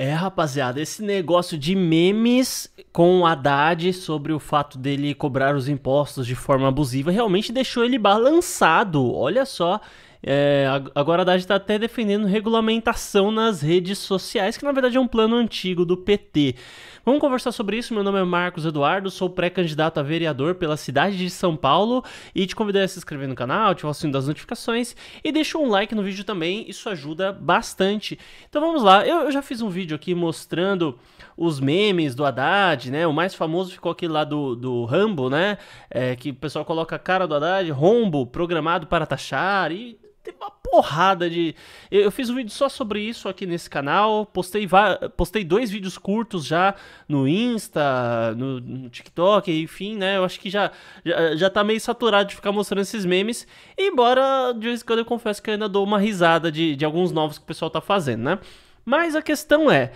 É, rapaziada, esse negócio de memes com o Haddad sobre o fato dele cobrar os impostos de forma abusiva realmente deixou ele balançado. Olha só, é, agora a Haddad está até defendendo regulamentação nas redes sociais, que na verdade é um plano antigo do PT. Vamos conversar sobre isso. Meu nome é Marcos Eduardo, sou pré-candidato a vereador pela cidade de São Paulo e te convido a se inscrever no canal, ativar o sininho das notificações e deixa um like no vídeo também, isso ajuda bastante. Então vamos lá, eu, eu já fiz um vídeo aqui mostrando os memes do Haddad, né? O mais famoso ficou aquele lá do, do Rambo, né? É, que o pessoal coloca a cara do Haddad, rombo programado para taxar e teve uma porrada de. Eu, eu, fiz um vídeo só sobre isso aqui nesse canal. Postei, va... postei dois vídeos curtos já no Insta, no, no, TikTok, enfim, né? Eu acho que já, já, já tá meio saturado de ficar mostrando esses memes. Embora de vez em quando eu confesso que eu ainda dou uma risada de, de alguns novos que o pessoal tá fazendo, né? Mas a questão é.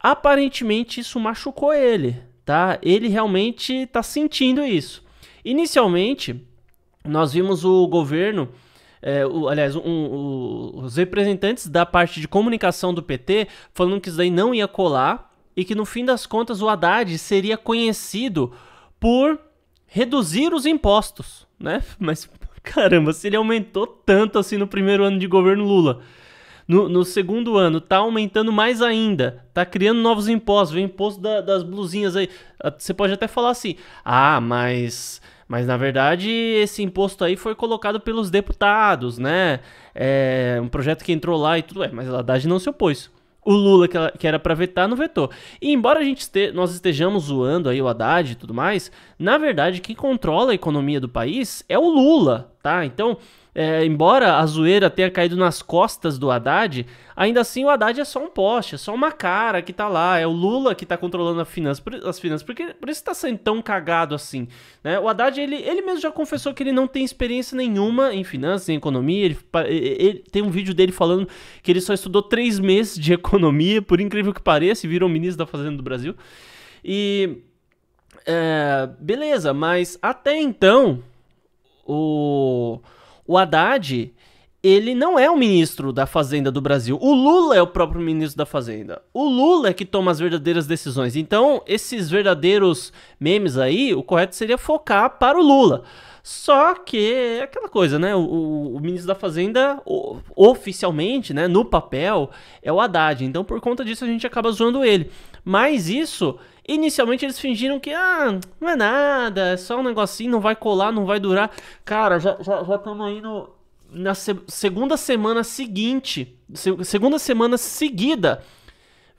Aparentemente isso machucou ele, tá? Ele realmente tá sentindo isso. Inicialmente, nós vimos o governo é, o, aliás, um, os representantes da parte de comunicação do PT falando que isso daí não ia colar e que no fim das contas o Haddad seria conhecido por reduzir os impostos, né? Mas caramba, se ele aumentou tanto assim no primeiro ano de governo Lula. No, no, segundo ano, tá aumentando mais ainda, tá criando novos impostos, vem imposto da, das blusinhas aí. Ah, você pode até falar assim: ah, mas mas na verdade esse imposto aí foi colocado pelos deputados, né? É um projeto que entrou lá e tudo é, mas a Haddad não se opôs. O Lula, que era para vetar, não vetou. E embora a gente este... nós estejamos zoando aí o Haddad e tudo mais, na verdade quem controla a economia do país é o Lula, tá? Então, é, embora a zoeira tenha caído nas costas do Haddad, ainda assim o Haddad é só um poste, é só uma cara que tá lá, é o Lula que tá controlando finança, as finanças. Porque, por isso tá sendo tão cagado assim. Né? O Haddad, ele, ele mesmo já confessou que ele não tem experiência nenhuma em finanças, em economia. Ele, ele, tem um vídeo dele falando que ele só estudou três meses de economia, por incrível que pareça, e virou ministro da Fazenda do Brasil. E. É, beleza, mas até então. O o Haddad, ele não é o ministro da Fazenda do Brasil. O Lula é o próprio ministro da Fazenda. O Lula é que toma as verdadeiras decisões. Então, esses verdadeiros memes aí, o correto seria focar para o Lula. Só que é aquela coisa, né? O, o, o ministro da Fazenda, o, oficialmente, né, no papel, é o Haddad. Então, por conta disso, a gente acaba zoando ele. Mas isso Inicialmente eles fingiram que, ah, não é nada, é só um negocinho, não vai colar, não vai durar. Cara, já estamos já, já aí no, na se, segunda semana seguinte, se, segunda semana seguida,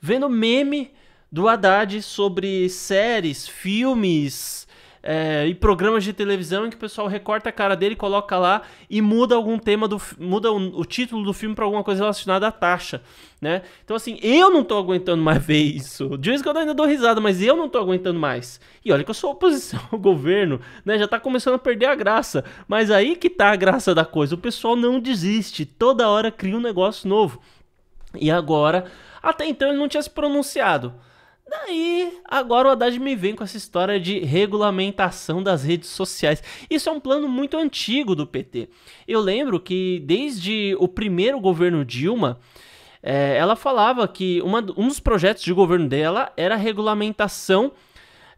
vendo meme do Haddad sobre séries, filmes, é, e programas de televisão em que o pessoal recorta a cara dele, coloca lá e muda algum tema do muda o, o título do filme para alguma coisa relacionada à taxa, né? Então assim, eu não tô aguentando mais ver isso. De vez em eu ainda dou risada, mas eu não tô aguentando mais. E olha que eu sou oposição ao governo, né? Já tá começando a perder a graça. Mas aí que tá a graça da coisa. O pessoal não desiste, toda hora cria um negócio novo. E agora, até então ele não tinha se pronunciado. Daí, agora o Haddad me vem com essa história de regulamentação das redes sociais. Isso é um plano muito antigo do PT. Eu lembro que desde o primeiro governo Dilma, é, ela falava que uma, um dos projetos de governo dela era a regulamentação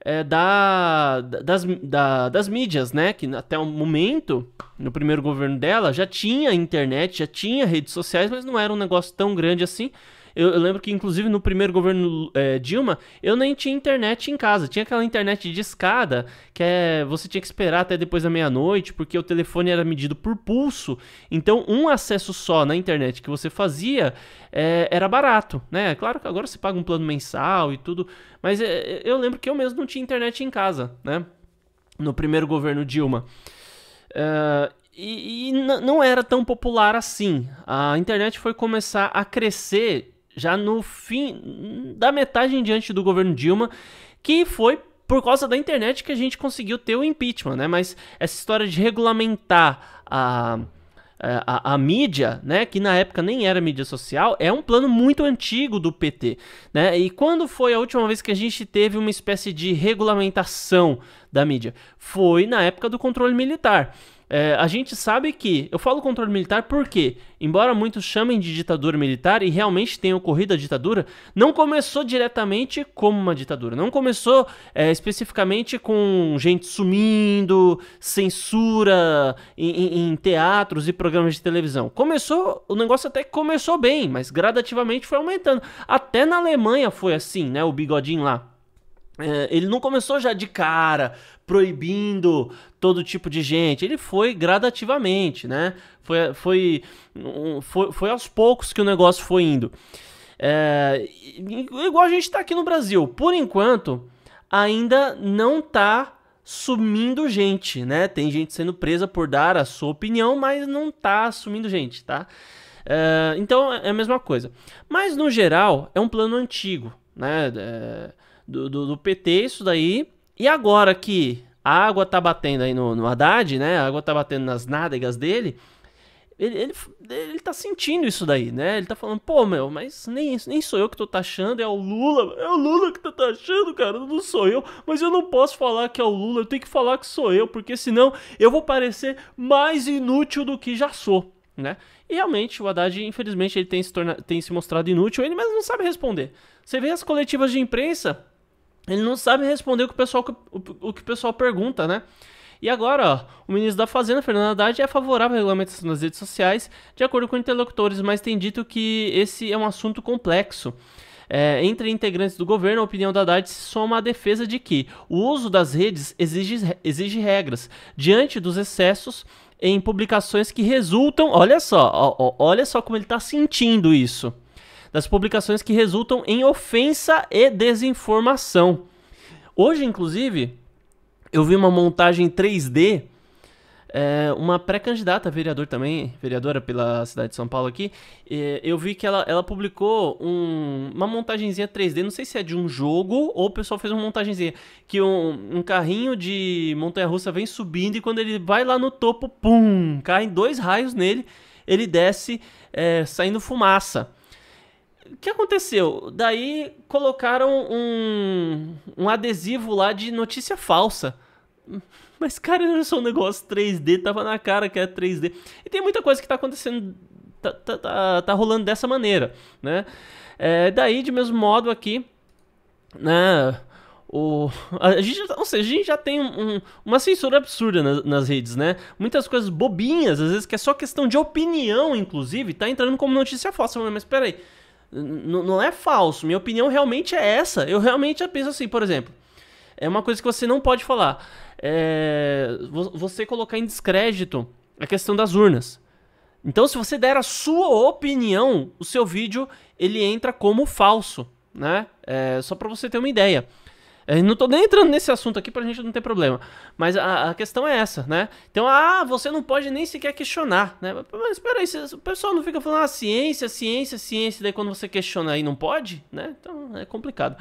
é, da, das, da, das mídias, né? Que até o momento, no primeiro governo dela, já tinha internet, já tinha redes sociais, mas não era um negócio tão grande assim. Eu, eu lembro que, inclusive, no primeiro governo é, Dilma, eu nem tinha internet em casa. Tinha aquela internet de escada, que é, você tinha que esperar até depois da meia-noite, porque o telefone era medido por pulso. Então, um acesso só na internet que você fazia é, era barato, né? Claro que agora você paga um plano mensal e tudo, mas é, eu lembro que eu mesmo não tinha internet em casa, né? No primeiro governo Dilma. É, e, e não era tão popular assim. A internet foi começar a crescer já no fim da metade em diante do governo Dilma, que foi por causa da internet que a gente conseguiu ter o impeachment, né? Mas essa história de regulamentar a, é, a, a, mídia, né? Que na época nem era mídia social, é um plano muito antigo do PT, né? E quando foi a última vez que a gente teve uma espécie de regulamentação da mídia? Foi na época do controle militar. É, a gente sabe que. Eu falo controle militar porque, embora muitos chamem de ditadura militar e realmente tenha ocorrido a ditadura, não começou diretamente como uma ditadura. Não começou é, especificamente com gente sumindo, censura em, em, em, teatros e programas de televisão. Começou. O negócio até começou bem, mas gradativamente foi aumentando. Até na Alemanha foi assim, né? O bigodinho lá. É, ele não começou já de cara proibindo todo tipo de gente. Ele foi gradativamente, né? Foi, foi, foi, foi aos poucos que o negócio foi indo. É, igual a gente está aqui no Brasil. Por enquanto, ainda não está sumindo gente, né? Tem gente sendo presa por dar a sua opinião, mas não está sumindo gente, tá? É, então é a mesma coisa. Mas no geral, é um plano antigo, né? É, do, do, do, PT, isso daí. E agora que a água tá batendo aí no, no Haddad, né? A água tá batendo nas nádegas dele. Ele, ele, ele tá sentindo isso daí, né? Ele tá falando, pô, meu, mas nem, nem sou eu que tô taxando, é o Lula. É o Lula que tá taxando, cara, não sou eu. Mas eu não posso falar que é o Lula, eu tenho que falar que sou eu, porque senão eu vou parecer mais inútil do que já sou, né? E realmente, o Haddad, infelizmente, ele tem se, torna... tem se mostrado inútil, ele mesmo não sabe responder. Você vê as coletivas de imprensa, ele não sabe responder o que o pessoal, o, que o pessoal pergunta, né? E agora, ó, o ministro da Fazenda, Fernando Haddad, é favorável à regulamentação nas redes sociais, de acordo com interlocutores, mas tem dito que esse é um assunto complexo. É, entre integrantes do governo, a opinião da Haddad se soma à defesa de que o uso das redes exige, exige regras diante dos excessos em publicações que resultam. Olha só, ó, ó, olha só como ele está sentindo isso das publicações que resultam em ofensa e desinformação. Hoje, inclusive, eu vi uma montagem 3D, é, uma pré-candidata, vereador também, vereadora pela cidade de São Paulo aqui, é, eu vi que ela, ela publicou um, uma montagenzinha 3D, não sei se é de um jogo ou o pessoal fez uma montagenzinha, que um, um carrinho de montanha-russa vem subindo e quando ele vai lá no topo, pum, caem dois raios nele, ele desce é, saindo fumaça o que aconteceu? Daí colocaram um, um adesivo lá de notícia falsa. Mas, cara, não só um negócio 3D, tava na cara que era 3D. E tem muita coisa que tá acontecendo, tá, tá, tá, tá rolando dessa maneira, né? É, daí, de mesmo modo aqui, né? O, a gente, ou seja, a gente já tem um, uma censura absurda nas, nas, redes, né? Muitas coisas bobinhas, às vezes que é só questão de opinião, inclusive, tá entrando como notícia falsa. Mas peraí, não é falso. Minha opinião realmente é essa. Eu realmente penso assim, por exemplo. É uma coisa que você não pode falar. É... Você colocar em descrédito a questão das urnas. Então, se você der a sua opinião, o seu vídeo ele entra como falso, né? É... Só para você ter uma ideia. É, não tô nem entrando nesse assunto aqui pra gente não ter problema. Mas a, a questão é essa, né? Então, ah, você não pode nem sequer questionar, né? Mas peraí, o pessoal não fica falando, ah, ciência, ciência, ciência, daí quando você questiona aí não pode, né? Então é complicado.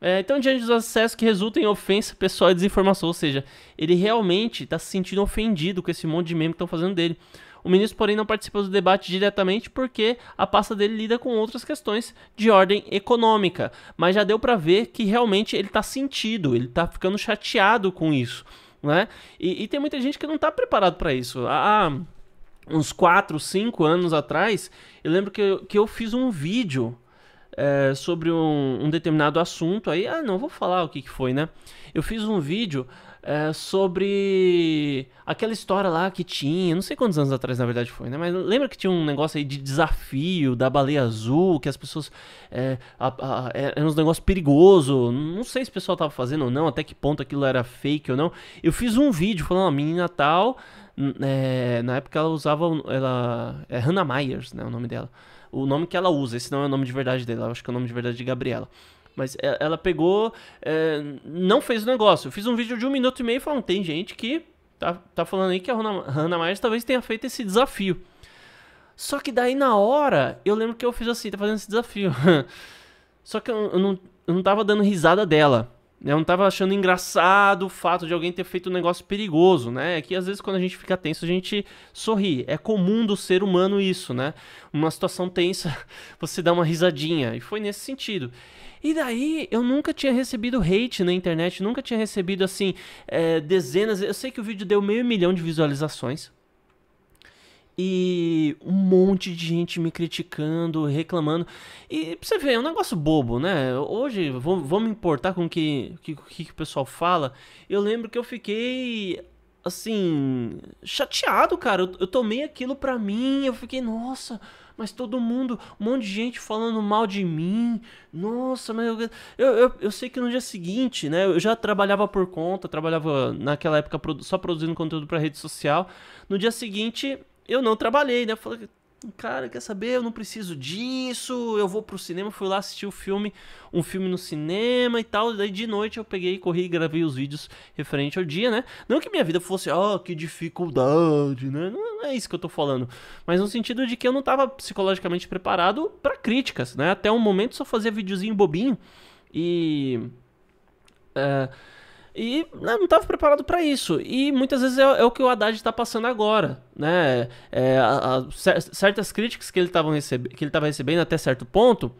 É, então, diante dos acessos que resultam em ofensa pessoal e desinformação, ou seja, ele realmente tá se sentindo ofendido com esse monte de meme que estão fazendo dele. O ministro, porém, não participou do debate diretamente porque a pasta dele lida com outras questões de ordem econômica. Mas já deu para ver que realmente ele está sentido, ele está ficando chateado com isso. Né? E, e tem muita gente que não está preparado para isso. Há uns 4, 5 anos atrás, eu lembro que eu, que eu fiz um vídeo é, sobre um, um, determinado assunto. Aí, ah, não vou falar o que, que foi, né? Eu fiz um vídeo é, sobre aquela história lá que tinha, não sei quantos anos atrás na verdade foi, né? Mas lembra que tinha um negócio aí de desafio da baleia azul, que as pessoas. É, a, a, era um negócio perigoso, não sei se o pessoal tava fazendo ou não, até que ponto aquilo era fake ou não. Eu fiz um vídeo falando, a menina tal. É, na época ela usava. Ela, é Hannah Myers, né? O nome dela. O nome que ela usa, esse não é o nome de verdade dela, acho que é o nome de verdade de Gabriela. Mas é, ela pegou, é, não fez o negócio. Eu fiz um vídeo de um minuto e meio falando, tem gente que tá, tá falando aí que a Hannah Myers talvez tenha feito esse desafio. Só que daí na hora, eu lembro que eu fiz assim, tá fazendo esse desafio. Só que eu, eu, não, eu não tava dando risada dela. Eu não tava achando engraçado o fato de alguém ter feito um negócio perigoso, né? É que às vezes quando a gente fica tenso, a gente sorri. É comum do ser humano isso, né? Uma situação tensa, você dá uma risadinha. E foi nesse sentido. E daí eu nunca tinha recebido hate na internet, nunca tinha recebido assim é, dezenas. Eu sei que o vídeo deu meio milhão de visualizações. E um monte de gente me criticando, reclamando. E pra você ver, é um negócio bobo, né? Hoje, vou, vou me importar com o que, que, que o pessoal fala. Eu lembro que eu fiquei assim, chateado, cara. Eu, eu tomei aquilo pra mim, eu fiquei, nossa, mas todo mundo, um monte de gente falando mal de mim. Nossa, mas eu, eu, eu, eu sei que no dia seguinte, né? Eu já trabalhava por conta, trabalhava naquela época só produzindo conteúdo para rede social. No dia seguinte, eu não trabalhei, né? Eu falei, Cara, quer saber? Eu não preciso disso. Eu vou pro cinema, fui lá assistir o filme, um filme no cinema e tal. Daí de noite eu peguei, corri e gravei os vídeos referente ao dia, né? Não que minha vida fosse, ah, oh, que dificuldade, né? Não é isso que eu tô falando. Mas no sentido de que eu não tava psicologicamente preparado para críticas, né? Até um momento só fazia videozinho bobinho e. Uh, e né, não estava preparado para isso. E muitas vezes é, é o que o Haddad está passando agora. Né? É, a, a, certas críticas que ele estava recebendo até certo ponto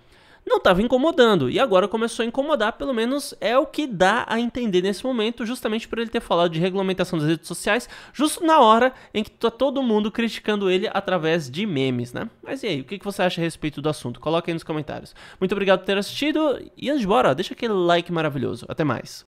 não estava incomodando. E agora começou a incomodar, pelo menos é o que dá a entender nesse momento, justamente por ele ter falado de regulamentação das redes sociais, justo na hora em que está todo mundo criticando ele através de memes, né? Mas e aí, o que você acha a respeito do assunto? Coloque aí nos comentários. Muito obrigado por ter assistido e antes de bora, deixa aquele like maravilhoso. Até mais.